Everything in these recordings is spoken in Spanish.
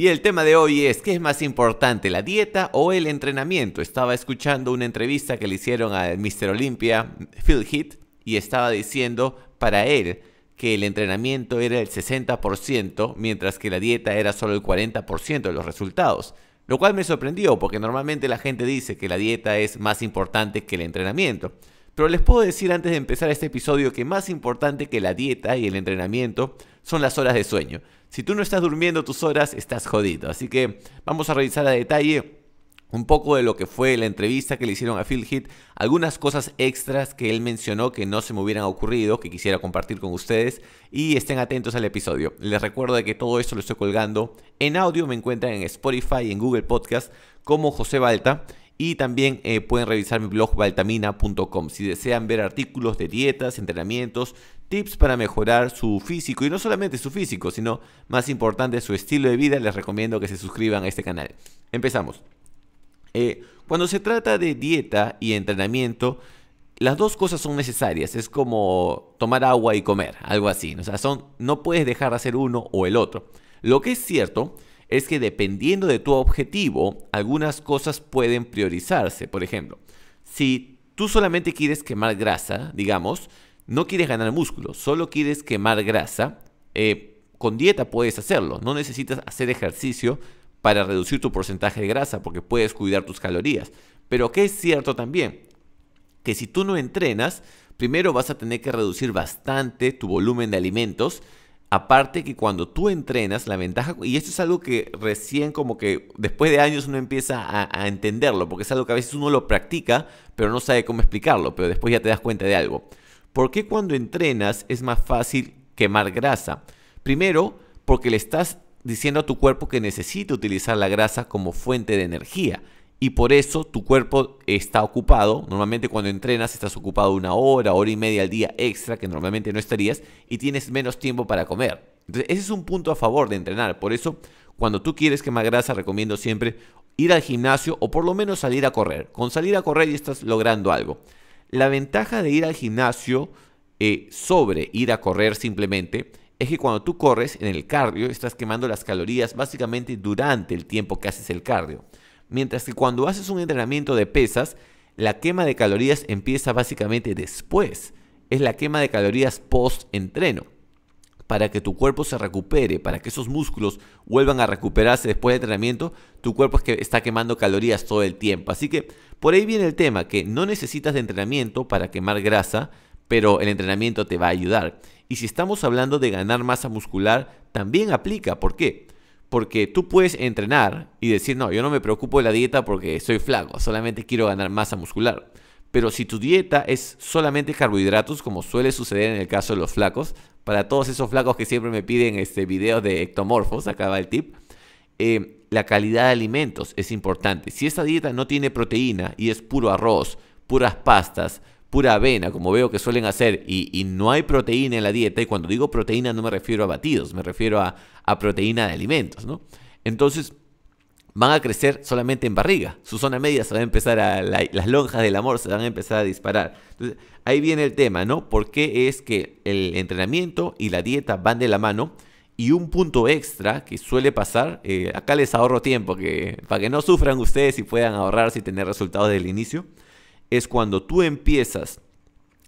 Y el tema de hoy es, ¿qué es más importante, la dieta o el entrenamiento? Estaba escuchando una entrevista que le hicieron al Mr. Olympia, Phil Heath, y estaba diciendo para él que el entrenamiento era el 60%, mientras que la dieta era solo el 40% de los resultados. Lo cual me sorprendió, porque normalmente la gente dice que la dieta es más importante que el entrenamiento. Pero les puedo decir antes de empezar este episodio que más importante que la dieta y el entrenamiento son las horas de sueño. Si tú no estás durmiendo tus horas, estás jodido. Así que vamos a revisar a detalle un poco de lo que fue la entrevista que le hicieron a Phil Heath, algunas cosas extras que él mencionó que no se me hubieran ocurrido, que quisiera compartir con ustedes y estén atentos al episodio. Les recuerdo que todo esto lo estoy colgando en audio, me encuentran en Spotify y en Google Podcast como José Balta y también eh, pueden revisar mi blog baltamina.com si desean ver artículos de dietas, entrenamientos, tips para mejorar su físico. Y no solamente su físico, sino más importante su estilo de vida. Les recomiendo que se suscriban a este canal. Empezamos. Eh, cuando se trata de dieta y entrenamiento, las dos cosas son necesarias. Es como tomar agua y comer, algo así. O son, no puedes dejar de hacer uno o el otro. Lo que es cierto es que dependiendo de tu objetivo, algunas cosas pueden priorizarse. Por ejemplo, si tú solamente quieres quemar grasa, digamos, no quieres ganar músculo, solo quieres quemar grasa, eh, con dieta puedes hacerlo, no necesitas hacer ejercicio para reducir tu porcentaje de grasa porque puedes cuidar tus calorías. Pero que es cierto también, que si tú no entrenas, primero vas a tener que reducir bastante tu volumen de alimentos Aparte que cuando tú entrenas, la ventaja, y esto es algo que recién como que después de años uno empieza a, entenderlo, porque es algo que a veces uno lo practica, pero no sabe cómo explicarlo, pero después ya te das cuenta de algo. ¿Por qué cuando entrenas es más fácil quemar grasa? Primero, porque le estás diciendo a tu cuerpo que necesita utilizar la grasa como fuente de energía y por eso tu cuerpo está ocupado. Normalmente cuando entrenas estás ocupado una hora, hora y media al día extra, que normalmente no estarías, y tienes menos tiempo para comer. Entonces, ese es un punto a favor de entrenar. Por eso, cuando tú quieres quemar grasa, recomiendo siempre ir al gimnasio o por lo menos salir a correr. Con salir a correr ya estás logrando algo. La ventaja de ir al gimnasio eh, sobre ir a correr simplemente es que cuando tú corres en el cardio estás quemando las calorías básicamente durante el tiempo que haces el cardio. Mientras que cuando haces un entrenamiento de pesas, la quema de calorías empieza básicamente después. Es la quema de calorías post-entreno. Para que tu cuerpo se recupere, para que esos músculos vuelvan a recuperarse después del entrenamiento, tu cuerpo es que está quemando calorías todo el tiempo. Así que por ahí viene el tema, que no necesitas de entrenamiento para quemar grasa, pero el entrenamiento te va a ayudar. Y si estamos hablando de ganar masa muscular, también aplica. ¿Por qué? Porque tú puedes entrenar y decir, no, yo no me preocupo de la dieta porque soy flaco, solamente quiero ganar masa muscular. Pero si tu dieta es solamente carbohidratos, como suele suceder en el caso de los flacos, para todos esos flacos que siempre me piden este videos de ectomorfos, acá va el tip, eh, la calidad de alimentos es importante. Si esta dieta no tiene proteína y es puro arroz, puras pastas, pura avena, como veo que suelen hacer, y, no hay proteína en la dieta, y cuando digo proteína no me refiero a batidos, me refiero a, proteína de alimentos, ¿no? Entonces van a crecer solamente en barriga, su zona media se va a empezar a, las lonjas del amor se van a empezar a disparar. Entonces ahí viene el tema, ¿no? ¿Por qué es que el entrenamiento y la dieta van de la mano? Y un punto extra que suele pasar, eh, acá les ahorro tiempo que, para que no sufran ustedes y puedan ahorrarse y tener resultados desde el inicio es cuando tú empiezas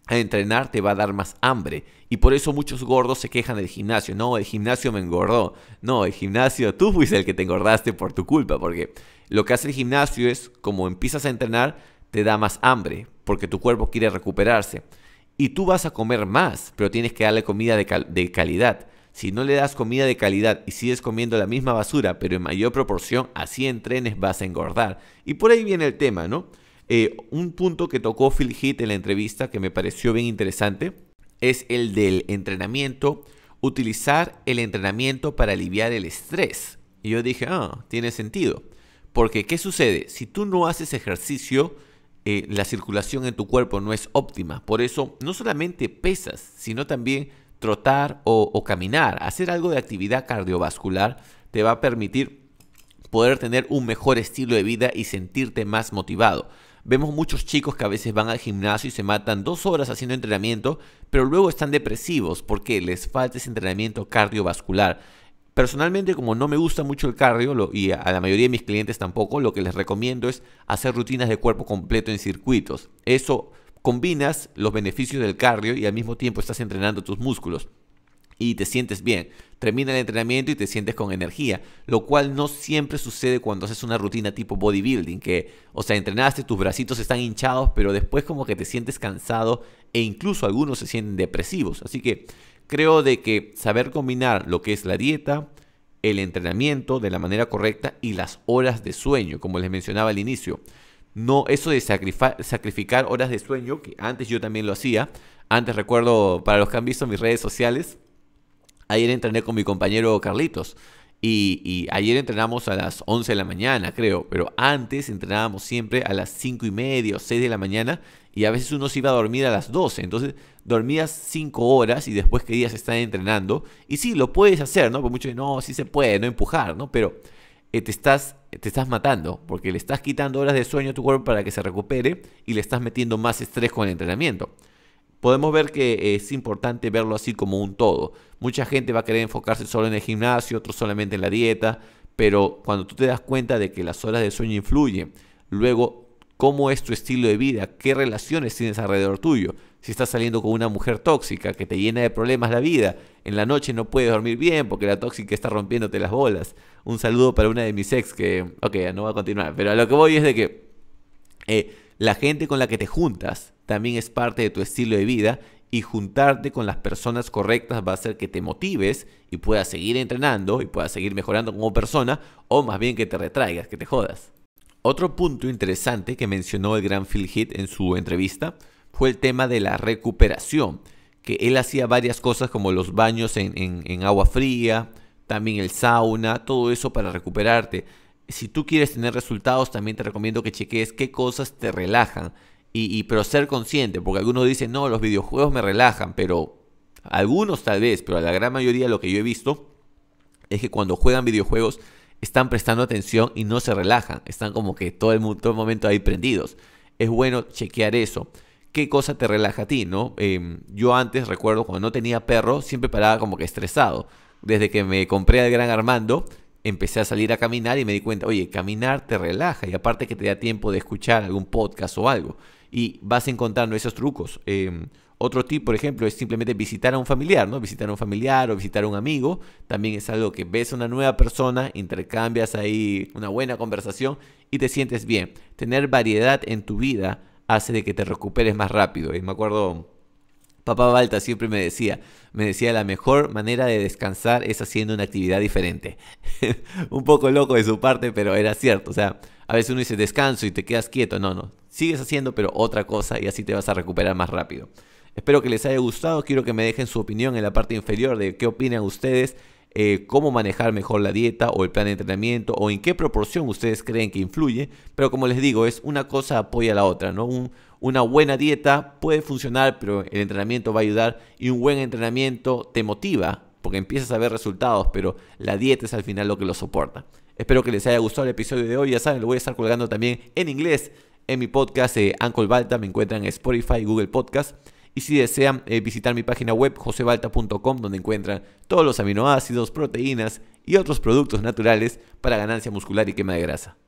a entrenar te va a dar más hambre. Y por eso muchos gordos se quejan del gimnasio. No, el gimnasio me engordó. No, el gimnasio, tú fuiste el que te engordaste por tu culpa. Porque lo que hace el gimnasio es, como empiezas a entrenar, te da más hambre. Porque tu cuerpo quiere recuperarse. Y tú vas a comer más, pero tienes que darle comida de, calidad. Si no le das comida de calidad y sigues comiendo la misma basura, pero en mayor proporción, así entrenes vas a engordar. Y por ahí viene el tema, ¿no? Eh, un punto que tocó Phil Heath en la entrevista que me pareció bien interesante es el del entrenamiento, utilizar el entrenamiento para aliviar el estrés. Y yo dije, ah, tiene sentido. Porque, ¿qué sucede? Si tú no haces ejercicio, eh, la circulación en tu cuerpo no es óptima. Por eso, no solamente pesas, sino también trotar o, caminar, hacer algo de actividad cardiovascular, te va a permitir poder tener un mejor estilo de vida y sentirte más motivado. Vemos muchos chicos que a veces van al gimnasio y se matan dos horas haciendo entrenamiento, pero luego están depresivos porque les falta ese entrenamiento cardiovascular. Personalmente, como no me gusta mucho el cardio y a la mayoría de mis clientes tampoco, lo que les recomiendo es hacer rutinas de cuerpo completo en circuitos. Eso combinas los beneficios del cardio y al mismo tiempo estás entrenando tus músculos y te sientes bien. Termina el entrenamiento y te sientes con energía, lo cual no siempre sucede cuando haces una rutina tipo bodybuilding, que, o sea, entrenaste, tus bracitos están hinchados, pero después como que te sientes cansado e incluso algunos se sienten depresivos. Así que creo de que saber combinar lo que es la dieta, el entrenamiento de la manera correcta y las horas de sueño, como les mencionaba al inicio. No, eso de sacrificar horas de sueño, que antes yo también lo hacía. Antes recuerdo, para los que han visto mis redes sociales, Ayer entrené con mi compañero Carlitos. Y, ayer entrenamos a las 11 de la mañana, creo, pero antes entrenábamos siempre a las 5 y media o 6 de la mañana y a veces uno se iba a dormir a las 12. Entonces dormías 5 horas y después días están entrenando. Y sí, lo puedes hacer, ¿no? Porque muchos dicen, no, sí se puede, no empujar, ¿no? Pero eh, te, estás, te estás matando porque le estás quitando horas de sueño a tu cuerpo para que se recupere y le estás metiendo más estrés con el entrenamiento podemos ver que eh, es importante verlo así como un todo. Mucha gente va a querer enfocarse solo en el gimnasio, otros solamente en la dieta, pero cuando tú te das cuenta de que las horas de sueño influyen, luego cómo es tu estilo de vida, qué relaciones tienes alrededor tuyo. Si estás saliendo con una mujer tóxica que te llena de problemas la vida, en la noche no puedes dormir bien porque la tóxica está rompiéndote las bolas. Un saludo para una de mis ex que, ok, no va a continuar, pero a lo que voy es de que eh, la gente con la que te juntas también es parte de tu estilo de vida y juntarte con las personas correctas va a hacer que te motives y puedas seguir entrenando y puedas seguir mejorando como persona o más bien que te retraigas, que te jodas. Otro punto interesante que mencionó el gran Phil Heath en su entrevista fue el tema de la recuperación, que él hacía varias cosas como los baños en agua fría, también el sauna, todo eso para recuperarte si tú quieres tener resultados, también te recomiendo que cheques qué cosas te relajan. Y, pero ser consciente, porque algunos dicen, no, los videojuegos me relajan, pero algunos tal vez, pero la gran mayoría lo que yo he visto es que cuando juegan videojuegos están prestando atención y no se relajan, están como que todo el, todo el momento ahí prendidos. Es bueno chequear eso. ¿Qué cosa te relaja a ti, no? Em, yo antes recuerdo cuando no tenía perro, siempre paraba como que estresado. Desde que me compré al gran Armando, empecé a salir a caminar y me di cuenta, oye, caminar te relaja y aparte que te da tiempo de escuchar algún podcast o algo. Y vas encontrando esos trucos. Em, otro tip, por ejemplo, es simplemente visitar a un familiar, ¿no? Visitar a un familiar o visitar a un amigo. También es algo que ves a una nueva persona, intercambias ahí una buena conversación y te sientes bien. Tener variedad en tu vida hace de que te recuperes más rápido. Y me acuerdo Papá Balta siempre me decía, me decía la mejor manera de descansar es haciendo una actividad diferente. un poco loco de su parte, pero era cierto. O sea, a veces uno dice descanso y te quedas quieto. No, no. Sigues haciendo, pero otra cosa y así te vas a recuperar más rápido. Espero que les haya gustado. Quiero que me dejen su opinión en la parte inferior de qué opinan ustedes eh, cómo manejar mejor la dieta o el plan de entrenamiento o en qué proporción ustedes creen que influye. Pero como les digo, es una cosa apoya a la otra, ¿no? una buena dieta puede funcionar, pero el entrenamiento va a ayudar y un buen entrenamiento te motiva porque empiezas a ver resultados, pero la dieta es al final lo que lo soporta. Espero que les haya gustado el episodio de hoy. Ya saben, lo voy a estar colgando también en inglés en mi podcast eh, Balta. Me encuentran en Spotify, Google Podcast. Y si desean eh, visitar mi página web josebalta.com donde encuentran todos los aminoácidos, proteínas y otros productos naturales para ganancia muscular y quema de grasa.